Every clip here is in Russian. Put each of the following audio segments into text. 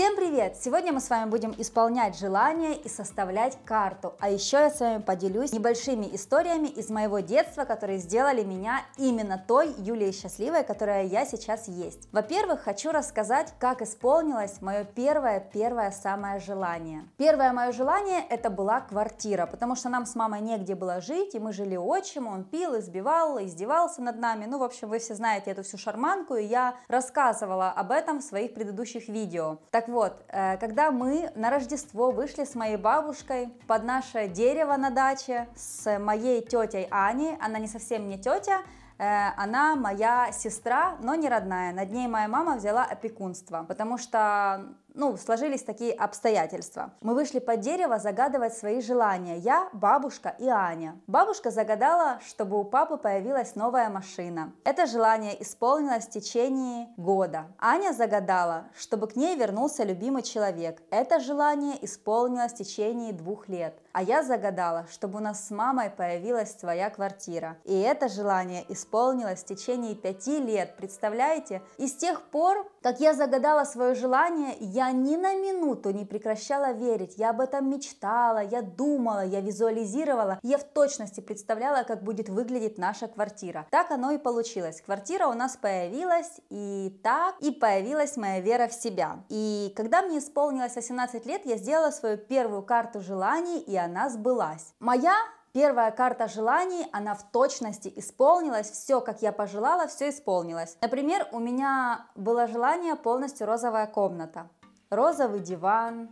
Всем привет! Сегодня мы с вами будем исполнять желания и составлять карту. А еще я с вами поделюсь небольшими историями из моего детства, которые сделали меня именно той Юлией Счастливой, которая я сейчас есть. Во-первых, хочу рассказать, как исполнилось мое первое-первое самое желание. Первое мое желание это была квартира, потому что нам с мамой негде было жить, и мы жили отчим, он пил, избивал, издевался над нами. Ну, в общем, вы все знаете эту всю шарманку, и я рассказывала об этом в своих предыдущих видео. Так вот, э, когда мы на Рождество вышли с моей бабушкой под наше дерево на даче с моей тетей Аней, она не совсем не тетя, э, она моя сестра, но не родная. Над ней моя мама взяла опекунство, потому что ну, сложились такие обстоятельства. Мы вышли под дерево загадывать свои желания. Я, бабушка и Аня. Бабушка загадала, чтобы у папы появилась новая машина. Это желание исполнилось в течение года. Аня загадала, чтобы к ней вернулся любимый человек. Это желание исполнилось в течение двух лет. А я загадала, чтобы у нас с мамой появилась своя квартира. И это желание исполнилось в течение пяти лет, представляете? И с тех пор как я загадала свое желание, я ни на минуту не прекращала верить. Я об этом мечтала, я думала, я визуализировала, я в точности представляла, как будет выглядеть наша квартира. Так оно и получилось. Квартира у нас появилась, и так и появилась моя вера в себя. И когда мне исполнилось 18 лет, я сделала свою первую карту желаний, и она сбылась. Моя Первая карта желаний, она в точности исполнилась, все, как я пожелала, все исполнилось. Например, у меня было желание полностью розовая комната, розовый диван,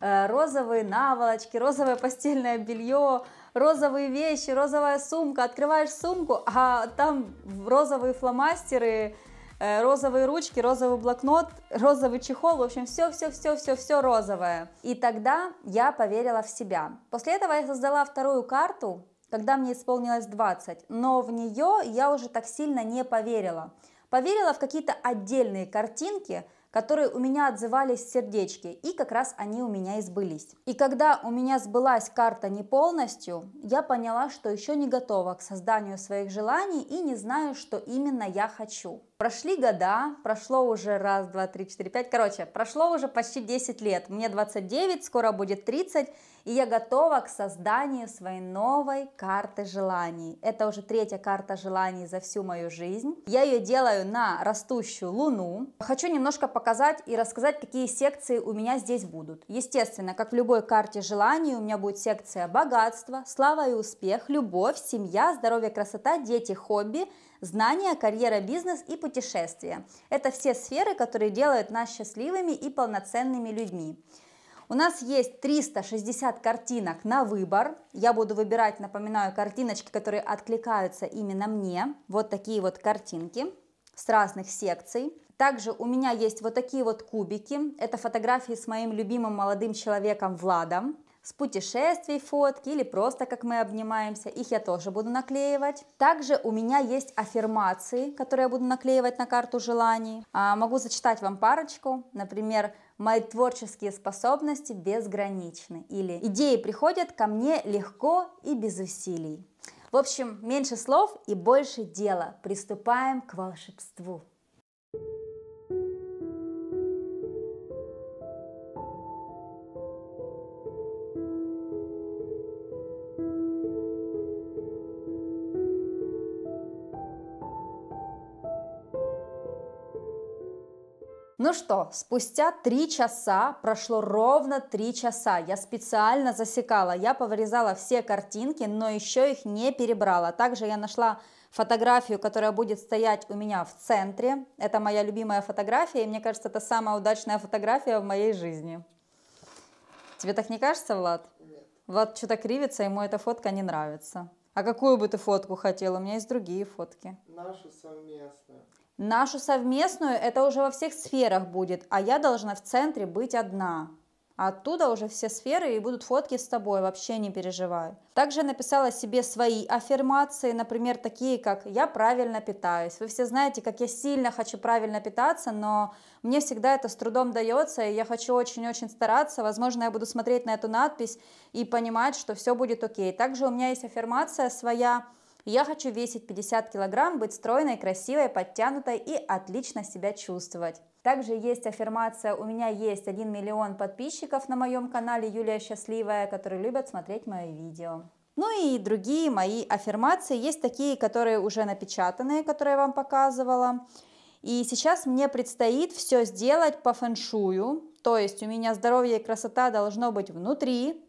э, розовые наволочки, розовое постельное белье, розовые вещи, розовая сумка. Открываешь сумку, а там розовые фломастеры, Э, розовые ручки, розовый блокнот, розовый чехол, в общем, все-все-все-все-все розовое. И тогда я поверила в себя. После этого я создала вторую карту, когда мне исполнилось 20, но в нее я уже так сильно не поверила. Поверила в какие-то отдельные картинки, которые у меня отзывались сердечки, и как раз они у меня и сбылись. И когда у меня сбылась карта не полностью, я поняла, что еще не готова к созданию своих желаний и не знаю, что именно я хочу. Прошли года, прошло уже раз, два, три, четыре, пять, короче, прошло уже почти 10 лет, мне 29, скоро будет 30, и я готова к созданию своей новой карты желаний. Это уже третья карта желаний за всю мою жизнь. Я ее делаю на растущую луну. Хочу немножко показать и рассказать, какие секции у меня здесь будут. Естественно, как в любой карте желаний, у меня будет секция богатство, слава и успех, любовь, семья, здоровье, красота, дети, хобби, знания, карьера, бизнес и путешествия путешествия. Это все сферы, которые делают нас счастливыми и полноценными людьми. У нас есть 360 картинок на выбор. Я буду выбирать, напоминаю, картиночки, которые откликаются именно мне. Вот такие вот картинки с разных секций. Также у меня есть вот такие вот кубики. Это фотографии с моим любимым молодым человеком Владом с путешествий фотки или просто как мы обнимаемся. Их я тоже буду наклеивать. Также у меня есть аффирмации, которые я буду наклеивать на карту желаний. А, могу зачитать вам парочку. Например, «Мои творческие способности безграничны» или «Идеи приходят ко мне легко и без усилий». В общем, меньше слов и больше дела. Приступаем к волшебству. thank you Ну что, спустя три часа, прошло ровно три часа, я специально засекала, я повырезала все картинки, но еще их не перебрала. Также я нашла фотографию, которая будет стоять у меня в центре. Это моя любимая фотография, и мне кажется, это самая удачная фотография в моей жизни. Тебе так не кажется, Влад? Нет. Влад что-то кривится, ему эта фотка не нравится. А какую бы ты фотку хотела? У меня есть другие фотки. Нашу совместную. Нашу совместную это уже во всех сферах будет, а я должна в центре быть одна. оттуда уже все сферы и будут фотки с тобой, вообще не переживай. Также написала себе свои аффирмации, например, такие как «я правильно питаюсь». Вы все знаете, как я сильно хочу правильно питаться, но мне всегда это с трудом дается, и я хочу очень-очень стараться. Возможно, я буду смотреть на эту надпись и понимать, что все будет окей. Также у меня есть аффирмация своя – я хочу весить 50 килограмм, быть стройной, красивой, подтянутой и отлично себя чувствовать. Также есть аффирмация «У меня есть 1 миллион подписчиков на моем канале Юлия Счастливая», которые любят смотреть мои видео. Ну и другие мои аффирмации. Есть такие, которые уже напечатанные, которые я вам показывала. И сейчас мне предстоит все сделать по фэншую. То есть у меня здоровье и красота должно быть внутри,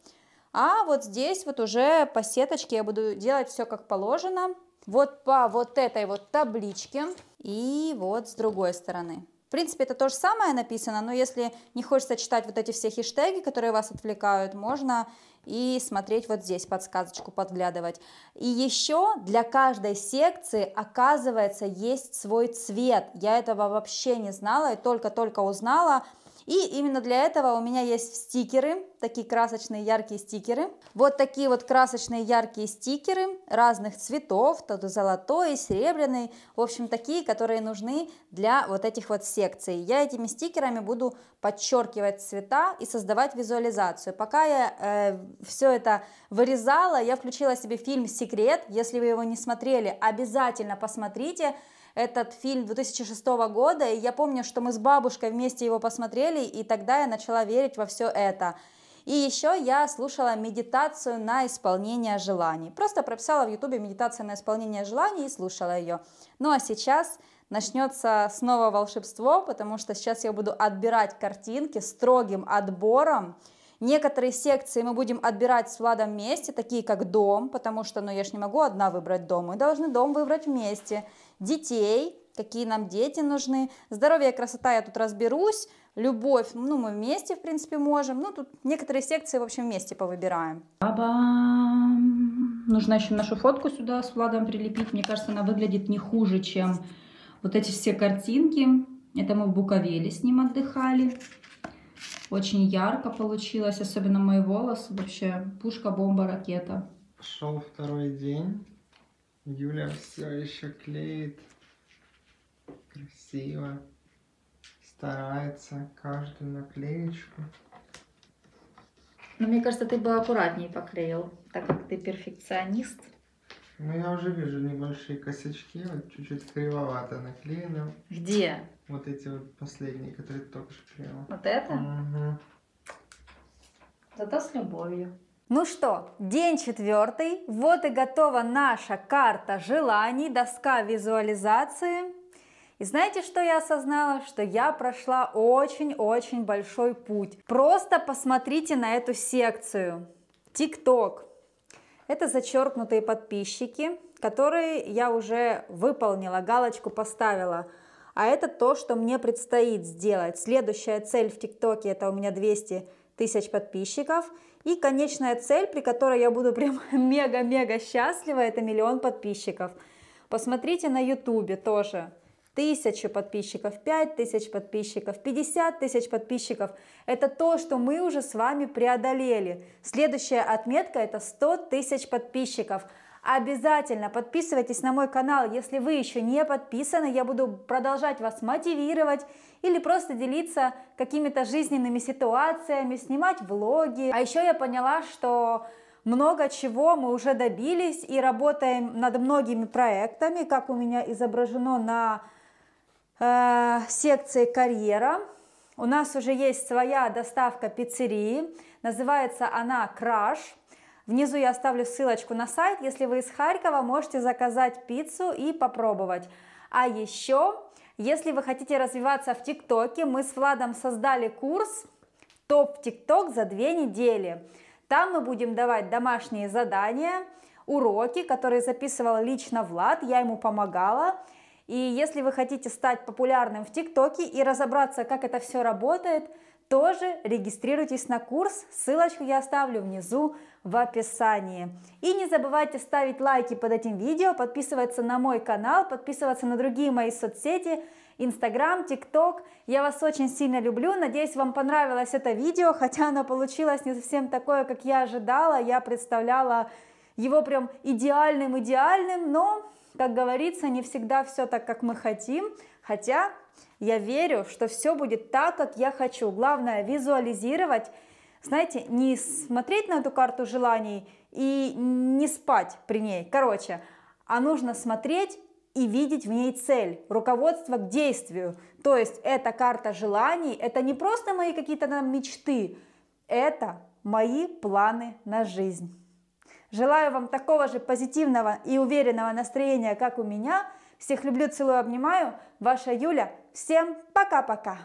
а вот здесь вот уже по сеточке я буду делать все как положено. Вот по вот этой вот табличке и вот с другой стороны. В принципе, это то же самое написано, но если не хочется читать вот эти все хештеги, которые вас отвлекают, можно и смотреть вот здесь подсказочку, подглядывать. И еще для каждой секции, оказывается, есть свой цвет. Я этого вообще не знала и только-только узнала. И именно для этого у меня есть стикеры, такие красочные яркие стикеры. Вот такие вот красочные яркие стикеры разных цветов, тут золотой, серебряный, в общем, такие, которые нужны для вот этих вот секций. Я этими стикерами буду подчеркивать цвета и создавать визуализацию. Пока я э, все это вырезала, я включила себе фильм «Секрет». Если вы его не смотрели, обязательно посмотрите этот фильм 2006 года, и я помню, что мы с бабушкой вместе его посмотрели, и тогда я начала верить во все это. И еще я слушала медитацию на исполнение желаний. Просто прописала в ютубе медитация на исполнение желаний и слушала ее. Ну а сейчас начнется снова волшебство, потому что сейчас я буду отбирать картинки строгим отбором, Некоторые секции мы будем отбирать с Владом вместе, такие как дом, потому что ну, я же не могу одна выбрать дом. Мы должны дом выбрать вместе. Детей, какие нам дети нужны. Здоровье и красота я тут разберусь. Любовь, ну мы вместе, в принципе, можем. Ну тут некоторые секции, в общем, вместе повыбираем. Ба-бам! Нужно еще нашу фотку сюда с Владом прилепить. Мне кажется, она выглядит не хуже, чем вот эти все картинки. Это мы в Буковеле с ним отдыхали. Очень ярко получилось, особенно мои волосы. Вообще пушка, бомба, ракета. Шел второй день. Юля все еще клеит. Красиво. Старается каждую наклеечку. Но ну, мне кажется, ты бы аккуратнее поклеил, так как ты перфекционист. Ну, я уже вижу небольшие косячки, вот чуть-чуть кривовато наклеено. Где? Вот эти вот последние, которые только что клеила. Вот это? Угу. Зато с любовью. Ну что, день четвертый. Вот и готова наша карта желаний, доска визуализации. И знаете, что я осознала? Что я прошла очень-очень большой путь. Просто посмотрите на эту секцию. ТикТок, это зачеркнутые подписчики, которые я уже выполнила, галочку поставила. А это то, что мне предстоит сделать. Следующая цель в ТикТоке это у меня 200 тысяч подписчиков. И конечная цель, при которой я буду прям мега-мега счастлива, это миллион подписчиков. Посмотрите на ютубе тоже тысячу подписчиков, тысяч подписчиков, 50 тысяч подписчиков. Это то, что мы уже с вами преодолели. Следующая отметка это 100 тысяч подписчиков. Обязательно подписывайтесь на мой канал, если вы еще не подписаны, я буду продолжать вас мотивировать или просто делиться какими-то жизненными ситуациями, снимать влоги. А еще я поняла, что много чего мы уже добились и работаем над многими проектами, как у меня изображено на э, секции «Карьера». У нас уже есть своя доставка пиццерии. Называется она «Краш». Внизу я оставлю ссылочку на сайт. Если вы из Харькова, можете заказать пиццу и попробовать. А еще, если вы хотите развиваться в ТикТоке, мы с Владом создали курс «Топ ТикТок за две недели». Там мы будем давать домашние задания, уроки, которые записывал лично Влад, я ему помогала. И если вы хотите стать популярным в ТикТоке и разобраться, как это все работает, тоже регистрируйтесь на курс, ссылочку я оставлю внизу в описании. И не забывайте ставить лайки под этим видео, подписываться на мой канал, подписываться на другие мои соцсети, Инстаграм, ТикТок. Я вас очень сильно люблю, надеюсь вам понравилось это видео, хотя оно получилось не совсем такое, как я ожидала, я представляла его прям идеальным-идеальным, но как говорится, не всегда все так, как мы хотим, хотя я верю, что все будет так, как я хочу. Главное визуализировать, знаете, не смотреть на эту карту желаний и не спать при ней. Короче, а нужно смотреть и видеть в ней цель, руководство к действию. То есть эта карта желаний, это не просто мои какие-то мечты, это мои планы на жизнь. Желаю вам такого же позитивного и уверенного настроения, как у меня. Всех люблю, целую, обнимаю. Ваша Юля. Всем пока-пока.